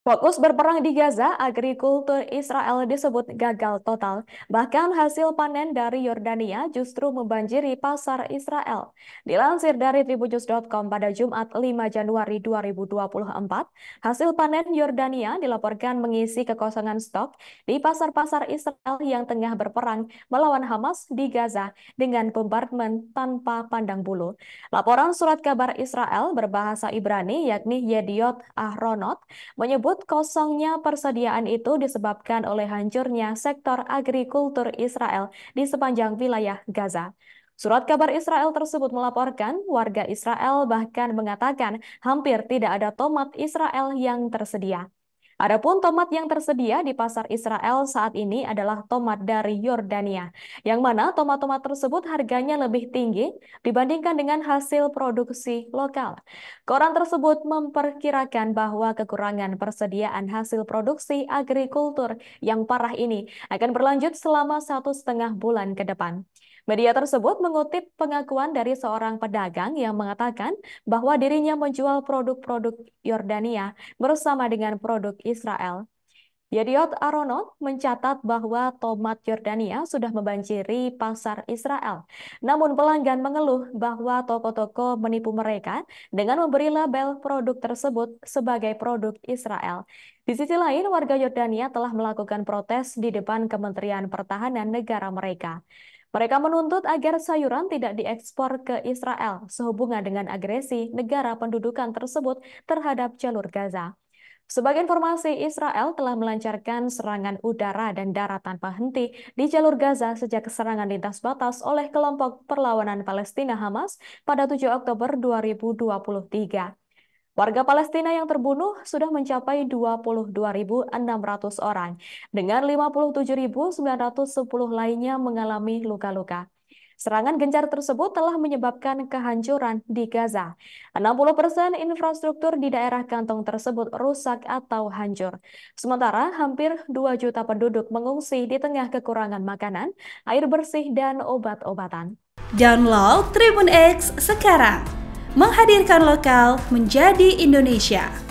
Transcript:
Fokus berperang di Gaza, agrikultur Israel disebut gagal total. Bahkan hasil panen dari Yordania justru membanjiri pasar Israel. Dilansir dari tribunnews.com pada Jumat 5 Januari 2024, hasil panen Yordania dilaporkan mengisi kekosongan stok di pasar-pasar Israel yang tengah berperang melawan Hamas di Gaza dengan bombardment tanpa pandang bulu. Laporan surat kabar Israel berbahasa Ibrani yakni Yediot Ahronot menyebut menyebut kosongnya persediaan itu disebabkan oleh hancurnya sektor agrikultur Israel di sepanjang wilayah Gaza. Surat kabar Israel tersebut melaporkan warga Israel bahkan mengatakan hampir tidak ada tomat Israel yang tersedia. Adapun tomat yang tersedia di pasar Israel saat ini adalah tomat dari Yordania, yang mana tomat-tomat tersebut harganya lebih tinggi dibandingkan dengan hasil produksi lokal. Koran tersebut memperkirakan bahwa kekurangan persediaan hasil produksi agrikultur yang parah ini akan berlanjut selama satu setengah bulan ke depan. Media tersebut mengutip pengakuan dari seorang pedagang yang mengatakan bahwa dirinya menjual produk-produk Yordania bersama dengan produk Israel. Yadiot Aronot mencatat bahwa tomat Yordania sudah membanjiri pasar Israel. Namun pelanggan mengeluh bahwa toko-toko menipu mereka dengan memberi label produk tersebut sebagai produk Israel. Di sisi lain, warga Yordania telah melakukan protes di depan Kementerian Pertahanan negara mereka. Mereka menuntut agar sayuran tidak diekspor ke Israel sehubungan dengan agresi negara pendudukan tersebut terhadap jalur Gaza. Sebagai informasi, Israel telah melancarkan serangan udara dan darat tanpa henti di jalur Gaza sejak serangan lintas batas oleh kelompok perlawanan Palestina Hamas pada 7 Oktober 2023. Warga Palestina yang terbunuh sudah mencapai 22.600 orang, dengan 57.910 lainnya mengalami luka-luka. Serangan gencar tersebut telah menyebabkan kehancuran di Gaza. 60% persen infrastruktur di daerah kantong tersebut rusak atau hancur. Sementara hampir 2 juta penduduk mengungsi di tengah kekurangan makanan, air bersih, dan obat-obatan. Download Tribun X sekarang. Menghadirkan lokal menjadi Indonesia.